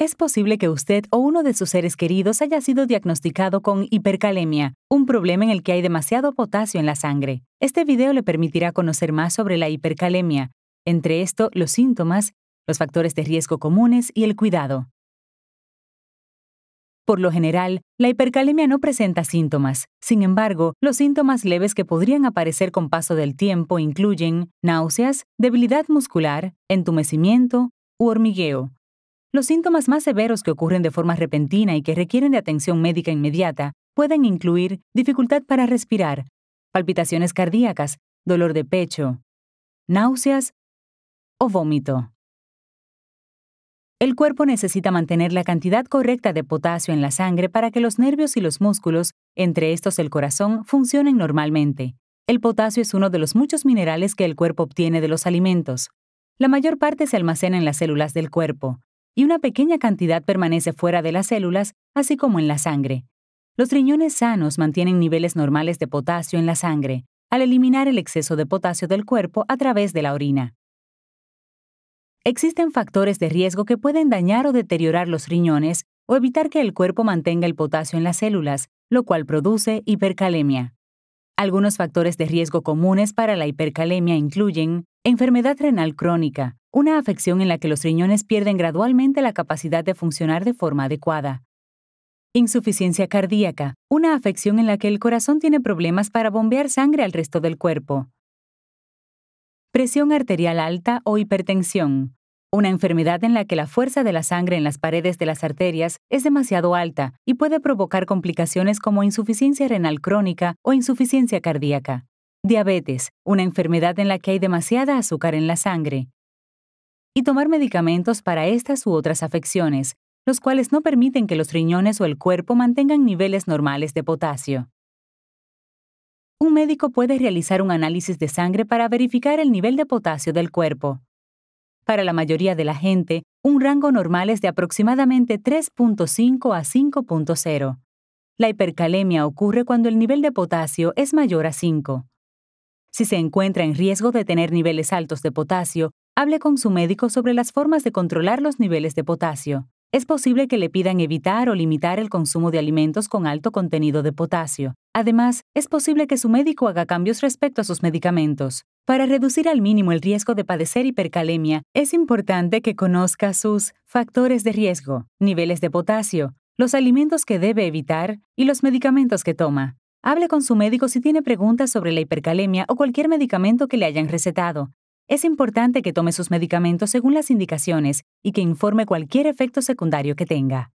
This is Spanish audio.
Es posible que usted o uno de sus seres queridos haya sido diagnosticado con hipercalemia, un problema en el que hay demasiado potasio en la sangre. Este video le permitirá conocer más sobre la hipercalemia, entre esto los síntomas, los factores de riesgo comunes y el cuidado. Por lo general, la hipercalemia no presenta síntomas. Sin embargo, los síntomas leves que podrían aparecer con paso del tiempo incluyen náuseas, debilidad muscular, entumecimiento u hormigueo, los síntomas más severos que ocurren de forma repentina y que requieren de atención médica inmediata pueden incluir dificultad para respirar, palpitaciones cardíacas, dolor de pecho, náuseas o vómito. El cuerpo necesita mantener la cantidad correcta de potasio en la sangre para que los nervios y los músculos, entre estos el corazón, funcionen normalmente. El potasio es uno de los muchos minerales que el cuerpo obtiene de los alimentos. La mayor parte se almacena en las células del cuerpo y una pequeña cantidad permanece fuera de las células, así como en la sangre. Los riñones sanos mantienen niveles normales de potasio en la sangre, al eliminar el exceso de potasio del cuerpo a través de la orina. Existen factores de riesgo que pueden dañar o deteriorar los riñones o evitar que el cuerpo mantenga el potasio en las células, lo cual produce hipercalemia. Algunos factores de riesgo comunes para la hipercalemia incluyen enfermedad renal crónica, una afección en la que los riñones pierden gradualmente la capacidad de funcionar de forma adecuada. Insuficiencia cardíaca, una afección en la que el corazón tiene problemas para bombear sangre al resto del cuerpo. Presión arterial alta o hipertensión, una enfermedad en la que la fuerza de la sangre en las paredes de las arterias es demasiado alta y puede provocar complicaciones como insuficiencia renal crónica o insuficiencia cardíaca. Diabetes, una enfermedad en la que hay demasiada azúcar en la sangre y tomar medicamentos para estas u otras afecciones, los cuales no permiten que los riñones o el cuerpo mantengan niveles normales de potasio. Un médico puede realizar un análisis de sangre para verificar el nivel de potasio del cuerpo. Para la mayoría de la gente, un rango normal es de aproximadamente 3.5 a 5.0. La hipercalemia ocurre cuando el nivel de potasio es mayor a 5. Si se encuentra en riesgo de tener niveles altos de potasio, hable con su médico sobre las formas de controlar los niveles de potasio. Es posible que le pidan evitar o limitar el consumo de alimentos con alto contenido de potasio. Además, es posible que su médico haga cambios respecto a sus medicamentos. Para reducir al mínimo el riesgo de padecer hipercalemia, es importante que conozca sus factores de riesgo, niveles de potasio, los alimentos que debe evitar y los medicamentos que toma. Hable con su médico si tiene preguntas sobre la hipercalemia o cualquier medicamento que le hayan recetado. Es importante que tome sus medicamentos según las indicaciones y que informe cualquier efecto secundario que tenga.